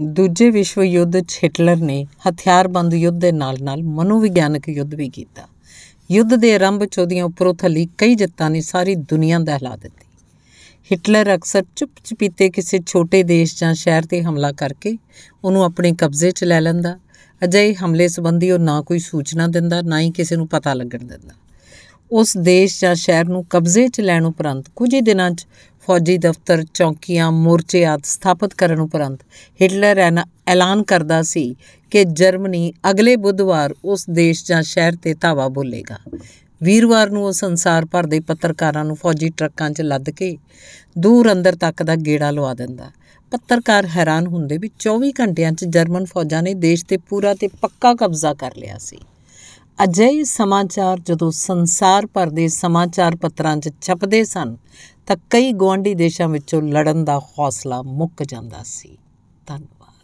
ਦੂਜੇ ਵਿਸ਼ਵ ਯੁੱਧ 'ਚ ਹਿਟਲਰ ਨੇ ਹਥਿਆਰਬੰਦ ਯੁੱਧ ਦੇ ਨਾਲ-ਨਾਲ ਮਨੋਵਿਗਿਆਨਕ ਯੁੱਧ ਵੀ ਕੀਤਾ। ਯੁੱਧ ਦੇ ਆਰੰਭ 'ਚ ਉਹਦੀਆਂ ਉੱਪਰੋਂ ਥਲੀ ਕਈ ਜਿੱਤਾਂ ਨੇ ਸਾਰੀ ਦੁਨੀਆ ਦਹਿਲਾ ਦਿੱਤੀ। ਹਿਟਲਰ ਅਕਸਰ ਚੁੱਪਚਾਪੀਤੇ ਕਿਸੇ ਛੋਟੇ ਦੇਸ਼ ਜਾਂ ਸ਼ਹਿਰ ਤੇ ਹਮਲਾ ਕਰਕੇ ਉਹਨੂੰ ਆਪਣੇ ਕਬਜ਼ੇ 'ਚ ਲੈ ਲੈਂਦਾ। ਅਜਿਹੇ ਹਮਲੇ ਸੰਬੰਧੀ ਉਹ ਨਾ ਕੋਈ ਸੂਚਨਾ ਦਿੰਦਾ, ਨਾ ਹੀ ਕਿਸੇ ਨੂੰ ਪਤਾ ਲੱਗਣ ਦਿੰਦਾ। ਉਸ ਦੇਸ਼ ਜਾਂ ਸ਼ਹਿਰ ਨੂੰ ਕਬਜ਼ੇ 'ਚ ਲੈਣ ਉਪਰੰਤ ਕੁਝ ਹੀ ਦਿਨਾਂ 'ਚ ਫੌਜੀ ਦਫ਼ਤਰ ਚੌਕੀਆਂ ਮੋਰਚੇ ਆਦ ਸਥਾਪਿਤ ਕਰਨ ਉਪਰੰਤ ਹਿਟਲਰ ਐਲਾਨ ਕਰਦਾ ਸੀ ਕਿ ਜਰਮਨੀ ਅਗਲੇ ਬੁੱਧਵਾਰ ਉਸ ਦੇਸ਼ ਜਾਂ ਸ਼ਹਿਰ ਤੇ ਧਾਵਾ ਬੋਲੇਗਾ ਵੀਰਵਾਰ ਨੂੰ ਉਹ ਸੰਸਾਰ ਭਰ ਦੇ ਪੱਤਰਕਾਰਾਂ ਨੂੰ ਫੌਜੀ ਟਰੱਕਾਂ 'ਚ ਲੱਦ ਕੇ ਦੂਰ ਅੰਦਰ ਤੱਕ ਦਾ ਗੇੜਾ ਲਵਾ ਦਿੰਦਾ ਪੱਤਰਕਾਰ ਹੈਰਾਨ ਹੁੰਦੇ ਵੀ 24 ਘੰਟਿਆਂ 'ਚ ਜਰਮਨ ਫੌਜਾਂ ਨੇ ਦੇਸ਼ ਤੇ ਪੂਰਾ ਤੇ ਪੱਕਾ ਕਬਜ਼ਾ ਕਰ ਲਿਆ ਸੀ ਅਜਿਹੇ ਸਮਾਚਾਰ ਜਦੋਂ ਸੰਸਾਰ ਭਰ ਦੇ ਸਮਾਚਾਰ ਪੱਤਰਾਂ 'ਚ ਛਪਦੇ ਸਨ ਤਾਂ ਕਈ ਗਵਾਂਢੀ ਦੇਸ਼ਾਂ ਵਿੱਚੋਂ ਲੜਨ ਦਾ ਹੌਸਲਾ ਮੁੱਕ ਜਾਂਦਾ ਸੀ ਧੰਨਵਾਦ